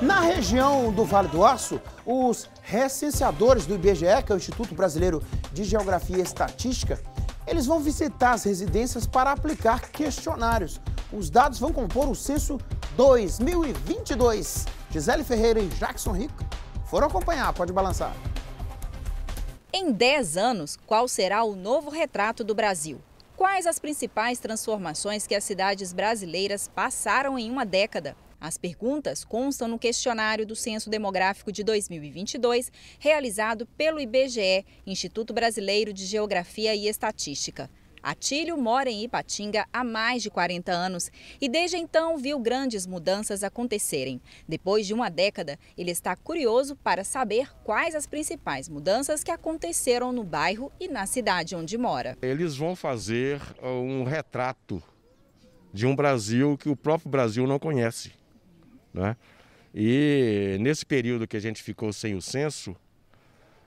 Na região do Vale do Aço, os recenseadores do IBGE, que é o Instituto Brasileiro de Geografia e Estatística, eles vão visitar as residências para aplicar questionários. Os dados vão compor o censo 2022. Gisele Ferreira e Jackson Rico foram acompanhar, pode balançar. Em 10 anos, qual será o novo retrato do Brasil? Quais as principais transformações que as cidades brasileiras passaram em uma década? As perguntas constam no questionário do Censo Demográfico de 2022, realizado pelo IBGE, Instituto Brasileiro de Geografia e Estatística. Atílio mora em Ipatinga há mais de 40 anos e desde então viu grandes mudanças acontecerem. Depois de uma década, ele está curioso para saber quais as principais mudanças que aconteceram no bairro e na cidade onde mora. Eles vão fazer ah, um retrato de um Brasil que o próprio Brasil não conhece. Né? E nesse período que a gente ficou sem o censo,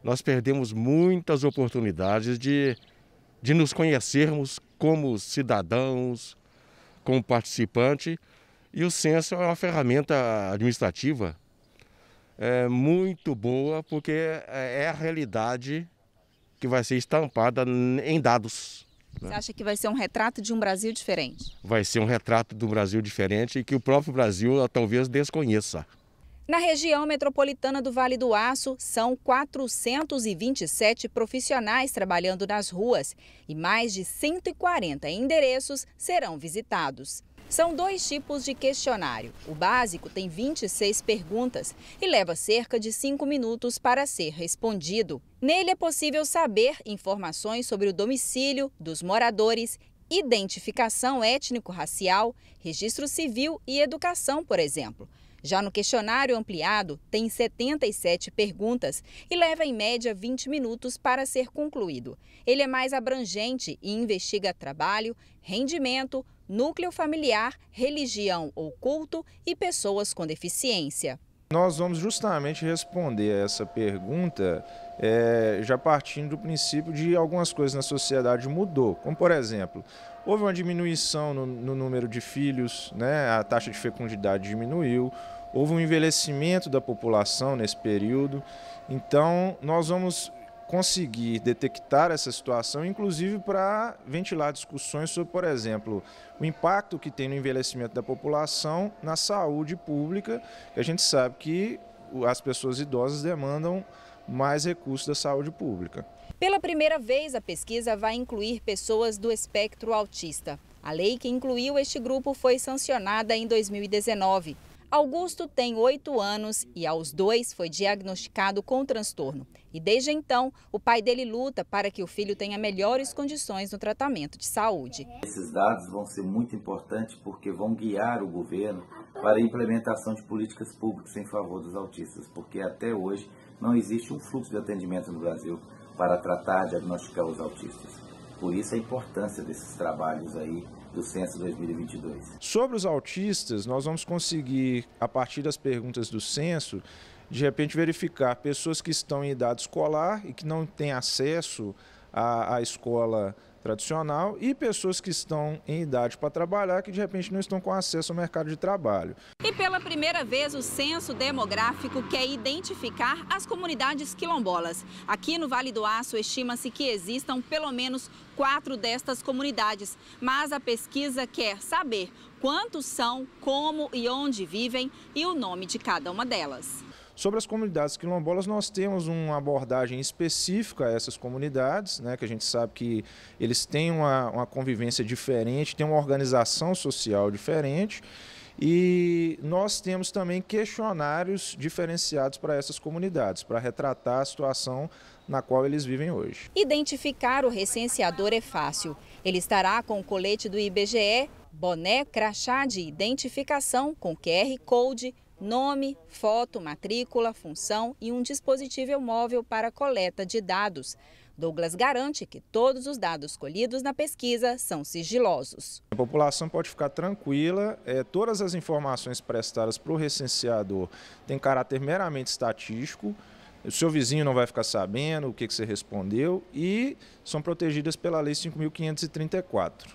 nós perdemos muitas oportunidades de, de nos conhecermos como cidadãos, como participante. E o censo é uma ferramenta administrativa é, muito boa, porque é, é a realidade que vai ser estampada em dados. Né? Você acha que vai ser um retrato de um Brasil diferente? Vai ser um retrato de um Brasil diferente e que o próprio Brasil ah, talvez desconheça. Na região metropolitana do Vale do Aço, são 427 profissionais trabalhando nas ruas e mais de 140 endereços serão visitados. São dois tipos de questionário. O básico tem 26 perguntas e leva cerca de 5 minutos para ser respondido. Nele é possível saber informações sobre o domicílio dos moradores, identificação étnico-racial, registro civil e educação, por exemplo. Já no questionário ampliado, tem 77 perguntas e leva em média 20 minutos para ser concluído. Ele é mais abrangente e investiga trabalho, rendimento, núcleo familiar, religião ou culto e pessoas com deficiência. Nós vamos justamente responder a essa pergunta é, já partindo do princípio de algumas coisas na sociedade mudou. Como, por exemplo, houve uma diminuição no, no número de filhos, né, a taxa de fecundidade diminuiu, houve um envelhecimento da população nesse período. Então, nós vamos conseguir detectar essa situação, inclusive para ventilar discussões sobre, por exemplo, o impacto que tem no envelhecimento da população na saúde pública, que a gente sabe que as pessoas idosas demandam mais recursos da saúde pública. Pela primeira vez, a pesquisa vai incluir pessoas do espectro autista. A lei que incluiu este grupo foi sancionada em 2019. Augusto tem oito anos e aos dois foi diagnosticado com transtorno. E desde então, o pai dele luta para que o filho tenha melhores condições no tratamento de saúde. Esses dados vão ser muito importantes porque vão guiar o governo para a implementação de políticas públicas em favor dos autistas, porque até hoje não existe um fluxo de atendimento no Brasil para tratar, diagnosticar os autistas. Por isso a importância desses trabalhos aí do Censo 2022. Sobre os autistas, nós vamos conseguir, a partir das perguntas do Censo, de repente verificar pessoas que estão em idade escolar e que não têm acesso à, escola tradicional e pessoas que estão em idade para trabalhar que de repente não estão com acesso ao mercado de trabalho. E pela primeira vez o censo demográfico quer identificar as comunidades quilombolas. Aqui no Vale do Aço estima-se que existam pelo menos quatro destas comunidades, mas a pesquisa quer saber quantos são, como e onde vivem e o nome de cada uma delas. Sobre as comunidades quilombolas, nós temos uma abordagem específica a essas comunidades, né, que a gente sabe que eles têm uma, uma convivência diferente, têm uma organização social diferente. E nós temos também questionários diferenciados para essas comunidades, para retratar a situação na qual eles vivem hoje. Identificar o recenseador é fácil. Ele estará com o colete do IBGE, boné, crachá de identificação com QR Code, nome, foto, matrícula, função e um dispositivo móvel para coleta de dados. Douglas garante que todos os dados colhidos na pesquisa são sigilosos. A população pode ficar tranquila, é, todas as informações prestadas para o recenseador têm caráter meramente estatístico, o seu vizinho não vai ficar sabendo o que, que você respondeu e são protegidas pela Lei 5.534.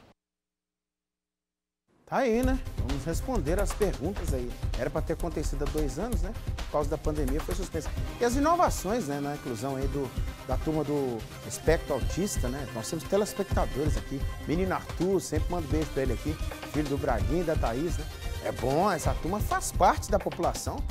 Tá aí, né? vamos responder as perguntas aí. Era para ter acontecido há dois anos, né? Por causa da pandemia foi suspensa. E as inovações, né, na inclusão aí do, da turma do espectro autista, né? Nós temos telespectadores aqui. Menino Arthur, sempre mando beijo para ele aqui. Filho do Braguinho e da Thaís, né? É bom, essa turma faz parte da população.